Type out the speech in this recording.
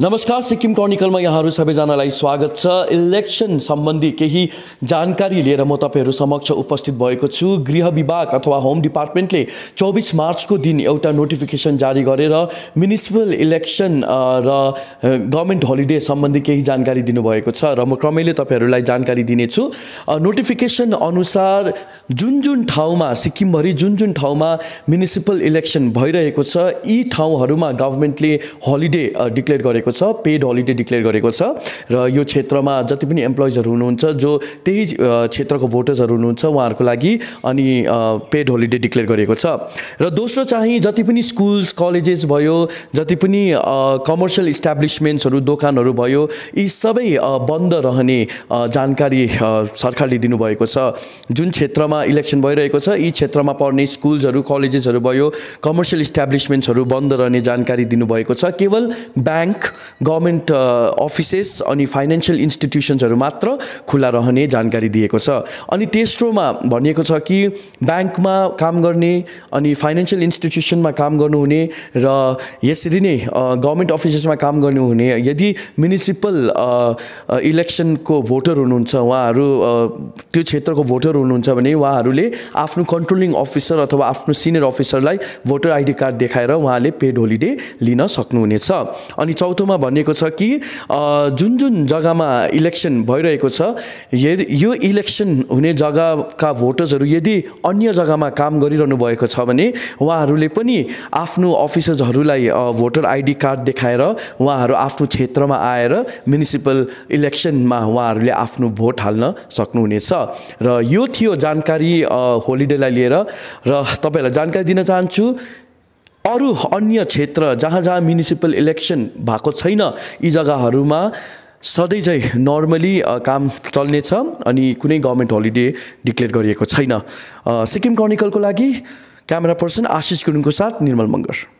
नमस्कार सिक्किम क्रोनिकलमा यहाँहरू सबैजनालाई स्वागत छ इलेक्सन सम्बन्धी केही जानकारी लिएर म तपाईँहरू समक्ष उपस्थित भएको छु गृह विभाग अथवा होम डिपार्टमेन्टले चौबिस मार्चको दिन एउटा नोटिफिकेसन जारी गरेर म्युनिसिपल इलेक्सन र गभर्मेन्ट होलिडे सम्बन्धी केही जानकारी दिनुभएको छ र म क्रमैले तपाईँहरूलाई जानकारी दिनेछु नोटिफिकेसन अनुसार जुन जुन ठाउँमा सिक्किमभरि जुन जुन ठाउँमा म्युनिसिपल इलेक्सन भइरहेको छ यी ठाउँहरूमा गभर्मेन्टले होलिडे डिक्लेयर गरेको गरेको छ पेड होलिडे डिक्लेयर गरेको छ र यो क्षेत्रमा जति पनि इम्प्लोइजहरू हुनुहुन्छ जो त्यही क्षेत्रको भोटर्सहरू हुनुहुन्छ उहाँहरूको लागि अनि पेड होलिडे डिक्लेयर गरेको छ र दोस्रो चाहिँ जति पनि स्कुल्स कलेजेस भयो जति पनि कमर्सियल इस्टाब्लिसमेन्ट्सहरू दोकानहरू भयो यी सबै बन्द रहने जानकारी सरकारले दिनुभएको छ जुन क्षेत्रमा इलेक्सन भइरहेको छ यी क्षेत्रमा पर्ने स्कुल्सहरू कलेजेसहरू भयो कमर्सियल इस्टाब्लिसमेन्ट्सहरू बन्द रहने जानकारी दिनुभएको छ केवल ब्याङ्क गभर्मेन्ट अफिसेस अनि फाइनेन्सियल इन्स्टिट्युसन्सहरू मात्र खुल्ला रहने जानकारी दिएको छ अनि तेस्रोमा भनिएको छ कि ब्याङ्कमा काम गर्ने अनि फाइनेन्सियल इन्स्टिट्युसनमा काम गर्नुहुने र यसरी नै गभर्मेन्ट अफिसेसमा काम गर्नुहुने यदि म्युनिसिपल इलेक्सनको भोटर हुनुहुन्छ उहाँहरू त्यो क्षेत्रको भोटर हुनुहुन्छ भने उहाँहरूले आफ्नो कन्ट्रोलिङ अफिसर अथवा आफ्नो सिनियर अफिसरलाई भोटर आइडी कार्ड देखाएर उहाँले पेड होलिडे लिन सक्नुहुनेछ अनि चौथो मा भनिएको छ कि जुन जुन जग्गामा इलेक्सन भइरहेको छ यो इलेक्सन हुने जग्गाका भोटर्सहरू यदि अन्य जग्गामा काम गरिरहनु भएको छ भने उहाँहरूले पनि आफ्नो अफिसर्सहरूलाई भोटर आइडी कार्ड देखाएर उहाँहरू आफ्नो क्षेत्रमा आएर म्युनिसिपल इलेक्सनमा उहाँहरूले आफ्नो भोट हाल्न सक्नुहुनेछ र यो थियो जानकारी होलिडेलाई लिएर र तपाईँहरूलाई जानकारी दिन चाहन्छु अरू अन्य क्षेत्र जहाँ जहाँ म्युनिसिपल इलेक्सन भएको छैन यी जग्गाहरूमा सधैँ चाहिँ नर्मली काम चल्नेछ अनि कुनै गभर्मेन्ट होलिडे डिक्लेयर गरिएको छैन सिक्किम क्रोनिकलको लागि क्यामेरा पर्सन आशिष गुरुङको साथ निर्मल मङ्गर